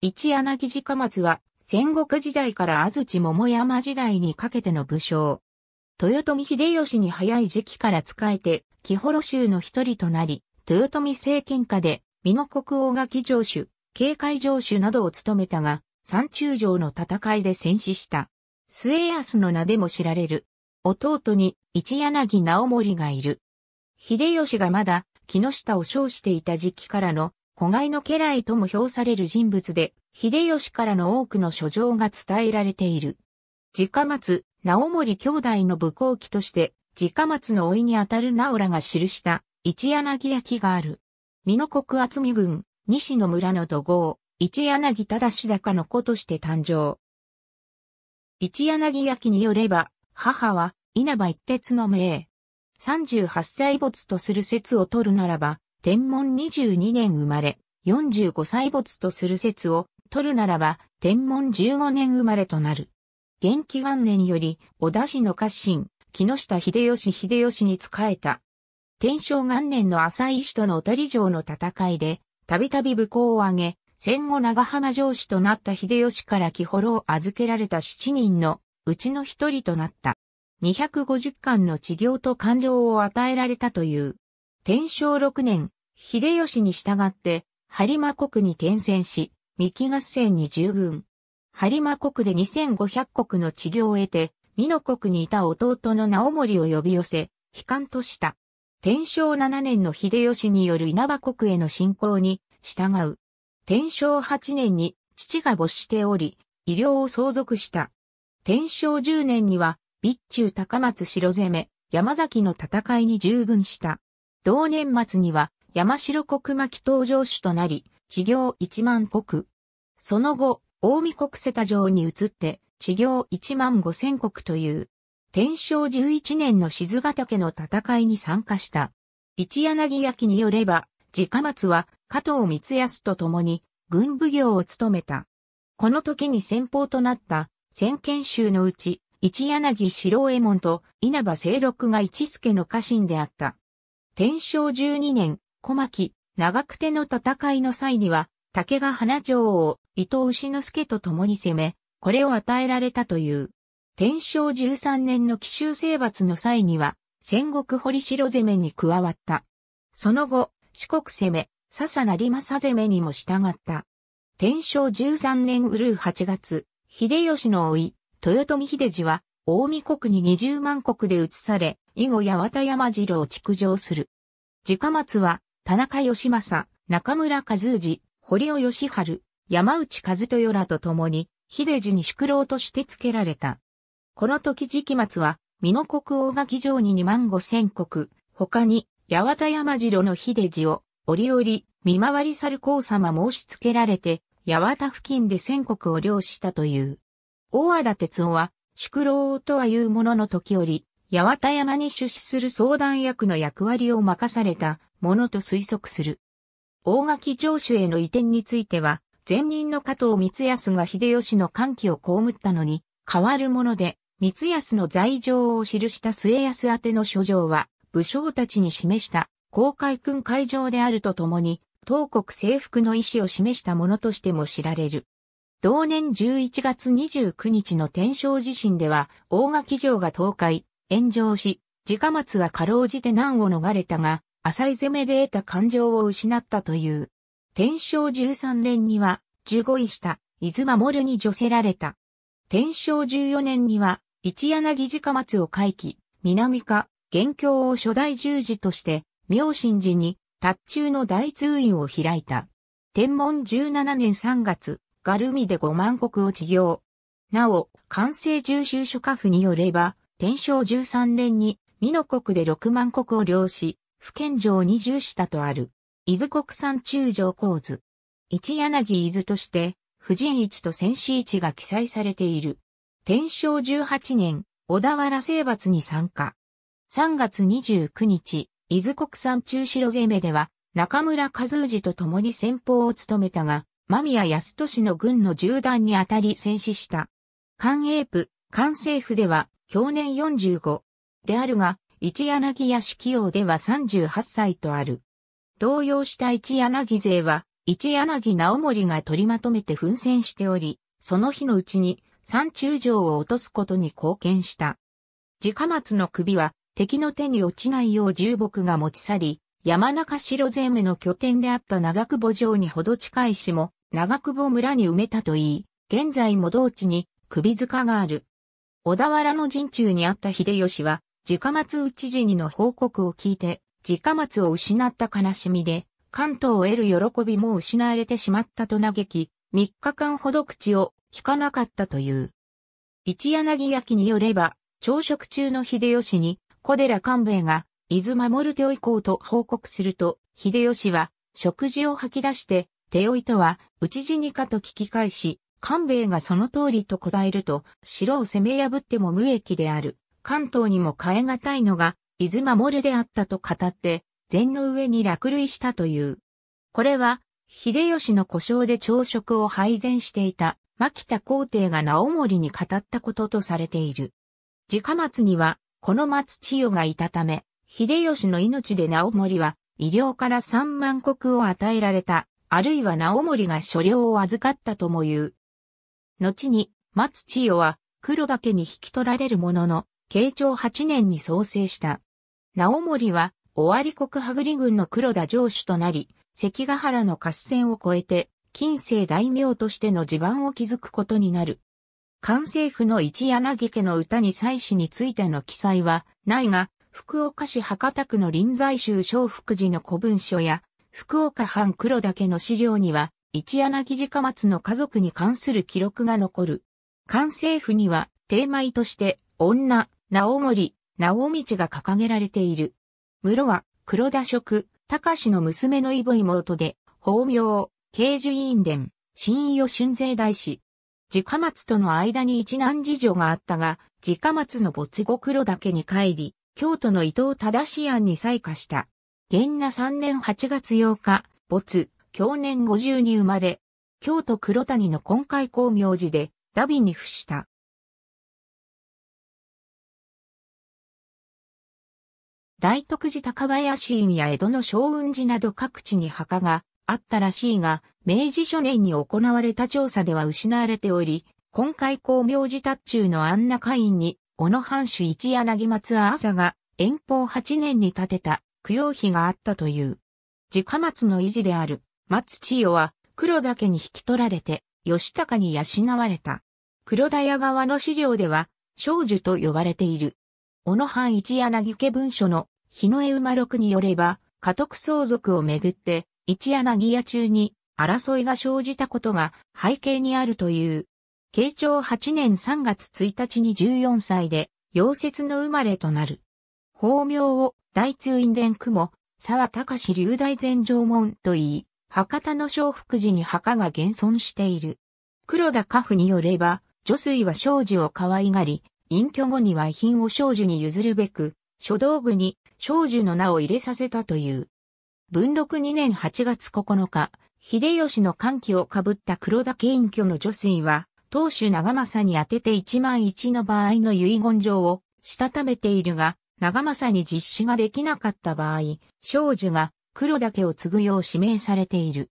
一柳寺松は、戦国時代から安土桃山時代にかけての武将。豊臣秀吉に早い時期から仕えて、木幌州の一人となり、豊臣政権下で、美濃国王が騎城主、警戒城主などを務めたが、山中城の戦いで戦死した。末安の名でも知られる。弟に一柳直盛がいる。秀吉がまだ木下を称していた時期からの子飼いの家来とも評される人物で、秀吉からの多くの書状が伝えられている。直松、直森兄弟の武功記として、直松の老いにあたる直らが記した一柳焼きがある。美濃国厚見郡、西野村の土豪、一柳忠高の子として誕生。一柳焼きによれば、母は稲葉一徹の名。38歳没とする説を取るならば、天文22年生まれ、45歳没とする説を取るならば、天文15年生まれとなる。元気元年より、小田氏の家臣、木下秀吉秀吉に仕えた。天正元年の浅井氏との小谷城の戦いで、たびたび武功を挙げ、戦後長浜城主となった秀吉から木幌を預けられた7人のうちの一人となった。250巻の治療と感情を与えられたという。天正6年、秀吉に従って、播磨国に転戦し、三木合戦に従軍。播磨国で2500国の治療を得て、美濃国にいた弟の直盛を呼び寄せ、悲観とした。天正7年の秀吉による稲葉国への侵攻に従う。天正8年に父が没しており、医療を相続した。天正10年には、備中高松城攻め、山崎の戦いに従軍した。同年末には山城国巻登場主となり、地行一万国。その後、大見国瀬田城に移って、地行一万五千国という、天正十一年の静ヶ岳の戦いに参加した。一柳焼によれば、自家松は加藤光康と共に軍部業を務めた。この時に先方となった先見衆のうち、一柳四郎右衛門と稲葉清六が一助の家臣であった。天正12年、小牧、長久手の戦いの際には、竹が花城を伊藤牛之助と共に攻め、これを与えられたという。天正13年の奇襲征伐の際には、戦国堀城攻めに加わった。その後、四国攻め、笹成政攻めにも従った。天正13年うるう8月、秀吉のい、豊臣秀次は、大見国に20万国で移され、以後八幡山城を築城する。直松は、田中義政、中村和氏、堀尾義春、山内和豊らと共に、秀治に宿老として付けられた。この時直松は、美濃国王が議場に2万5千国、他に、八幡山城の秀治を、折々、見回り猿公皇様申し付けられて、八幡付近で千国を領したという。大和田哲夫は、宿老とは言うものの時折、八幡山に出資する相談役の役割を任されたものと推測する。大垣城主への移転については、前任の加藤光康が秀吉の歓喜を被ったのに、変わるもので、光康の罪状を記した末康宛の書状は、武将たちに示した公開君会場であるとともに、東国征服の意思を示したものとしても知られる。同年11月29日の天正地震では、大垣城が倒壊、炎上し、自家松はかろうじて難を逃れたが、浅い攻めで得た感情を失ったという。天正13年には、15位下、伊豆守に除せられた。天正14年には、一柳家松を回帰、南下、元凶を初代十字として、明神寺に、達中の大通院を開いた。天文17年3月、ガルミで五万国を治業。なお、完成重修書家府によれば、天正13年に、美濃国で六万国を領し、不健城に従したとある。伊豆国産中条構図。一柳伊豆として、婦人市と戦士市が記載されている。天正18年、小田原征伐に参加。3月29日、伊豆国産中城攻めでは、中村和氏と共に先方を務めたが、間宮康俊の軍の銃弾に当たり戦死した。関英部、関政府では、去年45であるが、一柳屋式用では38歳とある。動揺した一柳勢は、一柳直盛が取りまとめて奮戦しており、その日のうちに三中城を落とすことに貢献した。自家松の首は敵の手に落ちないよう重木が持ち去り、山中城攻めの拠点であった長久保城にほど近いしも、長久保村に埋めたといい、現在も同地に首塚がある。小田原の陣中にあった秀吉は、直松内にの報告を聞いて、直松を失った悲しみで、関東を得る喜びも失われてしまったと嘆き、3日間ほど口を聞かなかったという。一柳焼によれば、朝食中の秀吉に、小寺官兵衛が、伊豆守る手行いうと報告すると、秀吉は、食事を吐き出して、手追いとは、討ち死にかと聞き返し、官兵衛がその通りと答えると、城を攻め破っても無益である。関東にも変え難いのが、伊豆守であったと語って、禅の上に落類したという。これは、秀吉の故障で朝食を配膳していた、牧田皇帝が直盛に語ったこととされている。直松には、この松千代がいたため、秀吉の命で直盛は、医療から三万石を与えられた、あるいは直盛が所領を預かったとも言う。後に松千代は黒岳に引き取られるものの、慶長8年に創生した。直盛は、尾張国羽栗軍の黒田城主となり、関ヶ原の合戦を超えて、近世大名としての地盤を築くことになる。関政府の一柳家の歌に祭祀についての記載はないが、福岡市博多区の臨済宗小福寺の古文書や、福岡藩黒岳の資料には、一柳家松の家族に関する記録が残る。関政府には、テーマとして、女、直森、直道が掲げられている。室は、黒田職、高氏の娘のイボ妹で、法名、慶委院伝、新与春税大師。家松との間に一難事情があったが、自家松の没後黒岳に帰り、京都の伊藤忠志案に採火した。元那3年8月8日、没、享年50に生まれ、京都黒谷の今回光明寺で、ダビに付した。大徳寺高林院や江戸の将雲寺など各地に墓があったらしいが、明治初年に行われた調査では失われており、今回光明寺達中の安中院に、小野藩主一柳松朝が遠方8年に建てた供養碑があったという。自家松の維持である。松千代は黒田家に引き取られて、吉高に養われた。黒田屋側の資料では、少女と呼ばれている。小野藩一柳家文書の日の江馬六によれば、家督相続をめぐって、一柳家中に争いが生じたことが背景にあるという。慶長8年3月1日に14歳で、溶接の生まれとなる。法名を大通院伝雲、沢隆流大前城門と言い、博多の小福寺に墓が現存している。黒田家父によれば、女水は少女を可愛がり、隠居後には遺品を少女に譲るべく、書道具に少女の名を入れさせたという。文禄2年8月9日、秀吉の歓喜をかぶった黒田家隠居の女水は、当主長政に当てて1万1の場合の遺言状をしたためているが、長政に実施ができなかった場合、少女が黒岳を継ぐよう指名されている。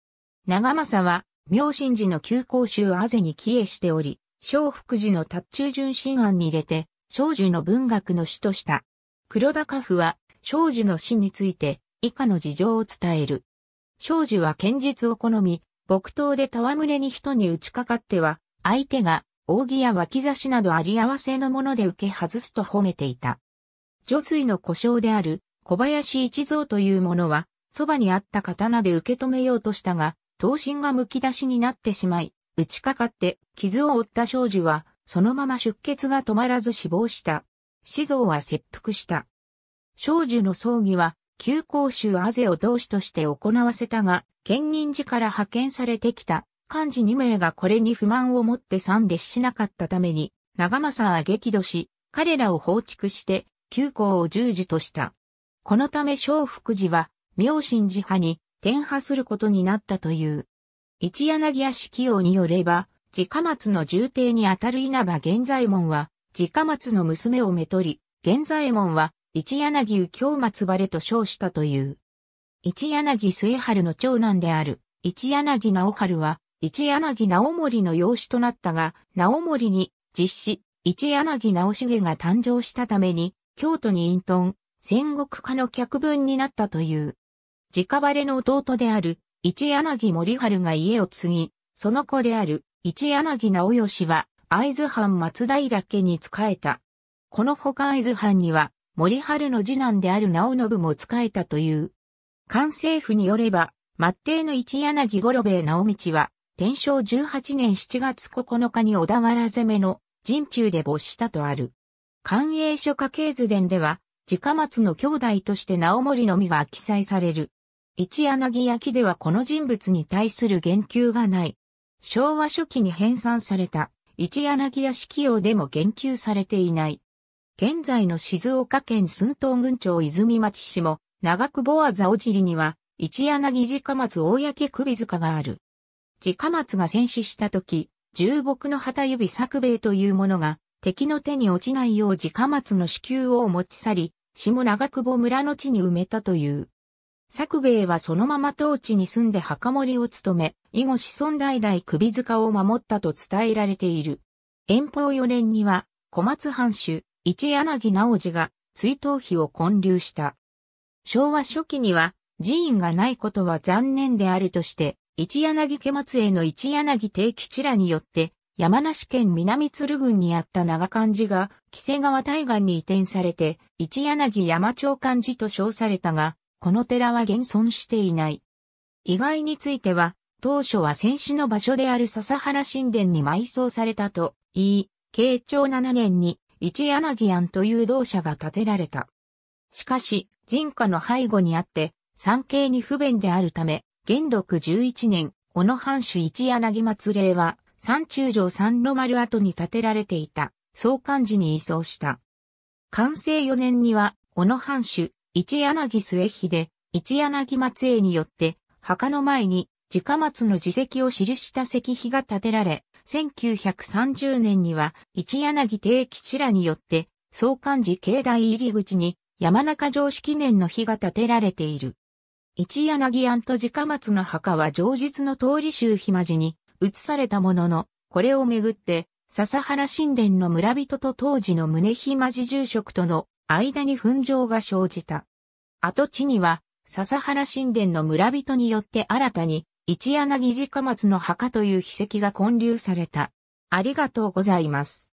長政は、明神寺の旧甲州あぜに帰依しており、小福寺の達中順心案に入れて、少女の文学の師とした。黒高府は、少女の死について、以下の事情を伝える。少女は剣術を好み、木刀で戯れに人に打ちかかっては、相手が、扇や脇差しなどあり合わせのもので受け外すと褒めていた。女水の故障である、小林一蔵というものは、そばにあった刀で受け止めようとしたが、刀身が剥き出しになってしまい、打ちかかって傷を負った少女は、そのまま出血が止まらず死亡した。死像は切腹した。少女の葬儀は、旧公衆あぜを同志として行わせたが、県人寺から派遣されてきた、幹事2名がこれに不満を持って参列しなかったために、長政は激怒し、彼らを放逐して、旧公を従事とした。このため小福寺は、明神寺派に転派することになったという。一柳屋式王によれば、自家松の重帝にあたる稲葉玄左衛門は、自家松の娘をめとり、玄左衛門は、一柳右京松晴れと称したという。一柳末春の長男である、一柳直春は、一柳直盛の養子となったが、直盛に、実施、一柳直重が誕生したために、京都に隠遁、戦国家の客分になったという。直バレの弟である、一柳森春が家を継ぎ、その子である、一柳直義は、会津藩松平家に仕えた。このほか会津藩には、森春の次男である直信も仕えたという。関政府によれば、末帝の一柳五郎兵衛直道は、天正18年7月9日に小田原攻めの陣中で没したとある。官営書家系図伝では、直松の兄弟として直森のみが記載される。一柳焼ではこの人物に対する言及がない。昭和初期に編纂された一柳屋式用でも言及されていない。現在の静岡県寸東郡町泉町市も長久保あざおじりには一柳直松公首塚がある。直松が戦死した時、重木の旗指作兵衛というものが敵の手に落ちないよう直松の支給を持ち去り、下長久保村の地に埋めたという。作兵衛はそのまま当地に住んで墓守を務め、以後子孫代々首塚を守ったと伝えられている。遠方四年には、小松藩主、一柳直次が追悼碑を建立した。昭和初期には、寺院がないことは残念であるとして、一柳家松江の一柳定吉らによって、山梨県南鶴郡にあった長漢寺が、木瀬川対岸に移転されて、一柳山町漢寺と称されたが、この寺は現存していない。意外については、当初は戦死の場所である笹原神殿に埋葬されたと言い、慶長7年に一柳庵という同社が建てられた。しかし、人家の背後にあって、三景に不便であるため、元禄11年、小野藩主一柳松礼は、三中城三の丸跡に建てられていた、総幹寺に移送した。完成4年には、小野藩主、一柳末秀、一柳松江によって、墓の前に、直松の自石を記した石碑が建てられ、1930年には、一柳定吉らによって、総幹寺境内入り口に、山中城式年の碑が建てられている。一柳庵と直松の墓は上日の通り州暇地に移されたものの、これをめぐって、笹原神殿の村人と当時の宗暇町住職との間に紛争が生じた。跡地には、笹原神殿の村人によって新たに、一柳寺松の墓という秘跡が建立された。ありがとうございます。